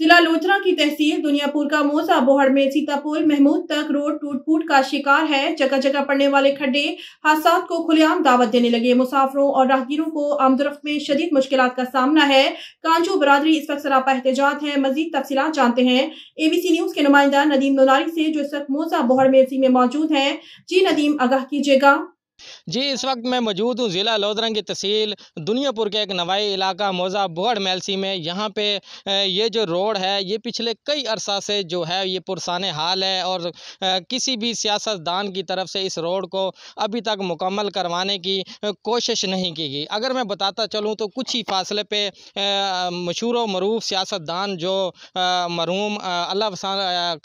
जिला लोचरा की तहसील दुनियापुर का मोसा बोहड़ में सीतापुर महमूद तक रोड टूट फूट का शिकार है जगह जगह पड़ने वाले खड्डे हादसा को खुलेआम दावत देने लगे मुसाफरों और राहगीरों को आमदरफ में शदीद मुश्किल का सामना है कांजू बरादरी इस वक्त सरापा एहतजाज है मजीद तफसी जानते हैं एबीसी न्यूज के नुमाइंदा नदीम नोनारी से जो इस वक्त मोसा बोहड़ में मौजूद है जी नदीम आगाह कीजिएगा जी इस वक्त मैं मौजूद हूँ ज़िला लोदरंग की तहसील दुनियापुर के एक नवाई इलाका मोज़ा बुहड़ मेलसी में यहाँ पे ये जो रोड है ये पिछले कई अरसा से जो है ये पुरसान हाल है और किसी भी सियासतदान की तरफ से इस रोड को अभी तक मुकम्मल करवाने की कोशिश नहीं की गई अगर मैं बताता चलूँ तो कुछ ही फासले पर मशहूर मरूफ सियासतदान जो मरूम अल्लाह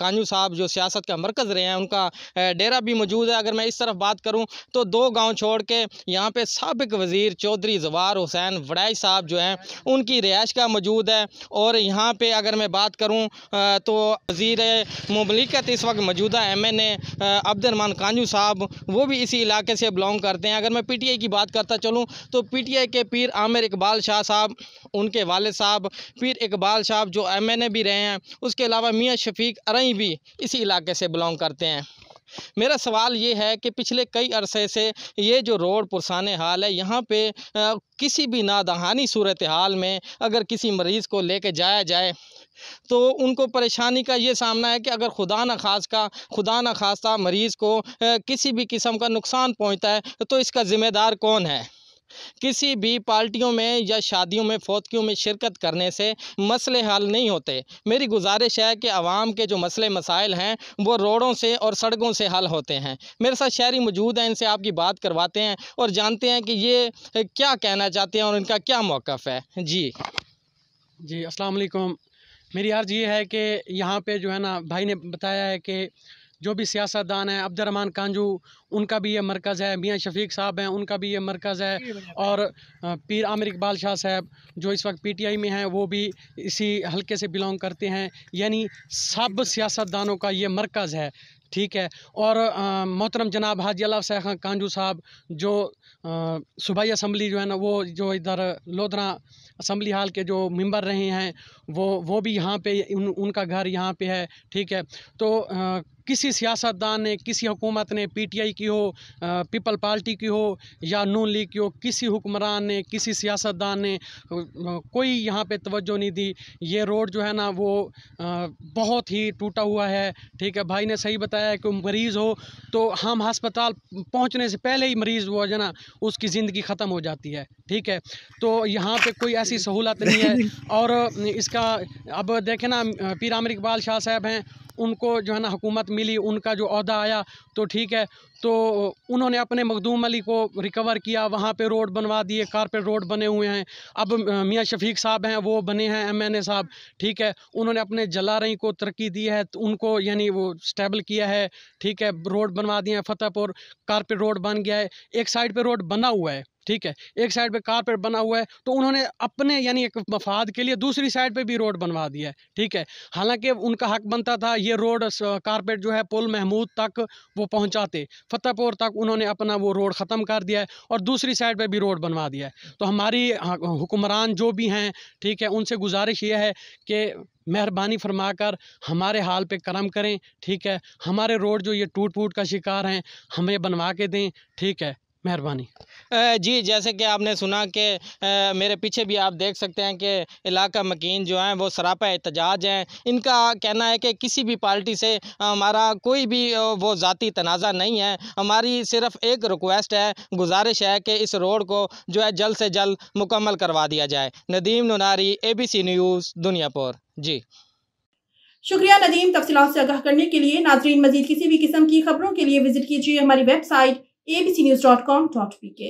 कानू साहब जो सियासत का मरकज़ रहे हैं उनका डेरा भी मौजूद है अगर मैं इस तरफ बात करूँ तो दो गांव छोड़ के यहाँ पे सबक वज़ीर चौधरी जवार हुसैन वड़ाई साहब जो हैं उनकी रिहाइश का मौजूद है और यहाँ पे अगर मैं बात करूँ तो वज़ीर ममलिकत इस वक्त मौजूदा M N A Abdulrehman Kanju साहब वो भी इसी इलाके से बिलोंग करते हैं अगर मैं पी टी आई की बात करता चलूँ तो पी टी आई के पीर आमिर इकबाल शाह साहब उनके वाले साहब पीर इकबाल साहब जो एम एन ए भी रहे हैं उसके अलावा मियाँ शफीक अरई भी इसी इलाके से बिलोंग करते हैं मेरा सवाल ये है कि पिछले कई अरसे से ये जो रोड पुरसान हाल है यहाँ पे किसी भी नादहानी सूरत हाल में अगर किसी मरीज़ को लेके जाया जाए तो उनको परेशानी का ये सामना है कि अगर खुदा न खास का खुदा न खास्ता मरीज़ को किसी भी किस्म का नुकसान पहुँचता है तो इसका ज़िम्मेदार कौन है किसी भी पार्टियों में या शादियों में फोतकियों में शिरकत करने से मसले हल नहीं होते मेरी गुजारिश है कि आवाम के जो मसले मसाइल हैं वो रोडों से और सड़कों से हल होते हैं मेरे साथ शहरी मौजूद हैं इनसे आपकी बात करवाते हैं और जानते हैं कि ये क्या कहना चाहते हैं और इनका क्या मौक़ है जी जी असलकुम मेरी अर्ज़ ये है कि यहाँ पे जो है ना भाई ने बताया है कि जो भी सियासतदान हैं अब्दरहमान कांजू उनका भी ये मरकज़ है मियाँ शफीक साहब हैं उनका भी ये मरकज़ है और पीर आमिर इकबाल शाह साहब जो इस वक्त पी टी आई में हैं वो भी इसी हल्के से बिलोंग करते हैं यानी सब सियासतदानों का ये मरकज़ है ठीक है और मोहतरम जनाब हाजी अला सैख कांजू साहब जो सूबाई असम्बली जो है ना वो जो इधर लोधरा असम्बली हाल के जो मेंबर रहे हैं वो वो भी यहाँ पे उन, उनका घर यहाँ पे है ठीक है तो आ, किसी सियासतदान ने किसी हुकूमत ने पीटीआई की हो पीपल पार्टी की हो या नून लीग की हो किसी हुक्मरान ने किसी सियासतदान ने कोई यहाँ पे तवज्जो नहीं दी ये रोड जो है ना वो बहुत ही टूटा हुआ है ठीक है भाई ने सही बताया कि मरीज़ हो तो हम हस्पताल पहुँचने से पहले ही मरीज़ हुआ जो ना उसकी ज़िंदगी ख़त्म हो जाती है ठीक है तो यहाँ पर कोई ऐसी सहूलत नहीं है और इसका अब देखें ना पीर आमिर इकबाल शाह साहब हैं उनको जो है ना हुकूमत मिली उनका जो अहदा आया तो ठीक है तो उन्होंने अपने मखदूम अली को रिकवर किया वहाँ पे रोड बनवा दिए कारपेट रोड बने हुए हैं अब मियाँ शफीक साहब हैं वो बने हैं एम एन ए साहब ठीक है उन्होंने अपने जलारई को तरक्की दी है तो उनको यानी वो स्टेबल किया है ठीक है रोड बनवा दिए हैं फतेहपुर कारपेट रोड बन गया है एक साइड पर रोड बना हुआ है ठीक है एक साइड पे कारपेट बना हुआ है तो उन्होंने अपने यानी एक मफाद के लिए दूसरी साइड पे भी रोड बनवा दिया है ठीक है हालांकि उनका हक बनता था ये रोड कारपेट जो है पुल महमूद तक वो पहुंचाते फतेहपुर तक उन्होंने अपना वो रोड ख़त्म कर दिया है और दूसरी साइड पर भी रोड बनवा दिया है तो हमारी हुक्मरान जो भी हैं ठीक है उनसे गुजारिश ये है कि मेहरबानी फरमाकर हमारे हाल पे करम करें ठीक है हमारे रोड जो ये टूट फूट का शिकार हैं हमें बनवा के दें ठीक है मेहरबानी जी जैसे कि आपने सुना कि मेरे पीछे भी आप देख सकते हैं कि इलाका मकीन जो हैं वो सरापा एहतजाज हैं इनका कहना है कि किसी भी पार्टी से हमारा कोई भी वो ज़ाती तनाज़ा नहीं है हमारी सिर्फ एक रिक्वेस्ट है गुजारिश है कि इस रोड को जो है जल्द से जल्द मुकम्मल करवा दिया जाए Nadeem Noonari A B C News Duniyapur जी शुक्रिया नदीम तफसीत से आगाह करने के लिए नाजरीन मजीद किसी भी किस्म की खबरों के लिए विजिट कीजिए हमारी वेबसाइट abcnews.com.pk.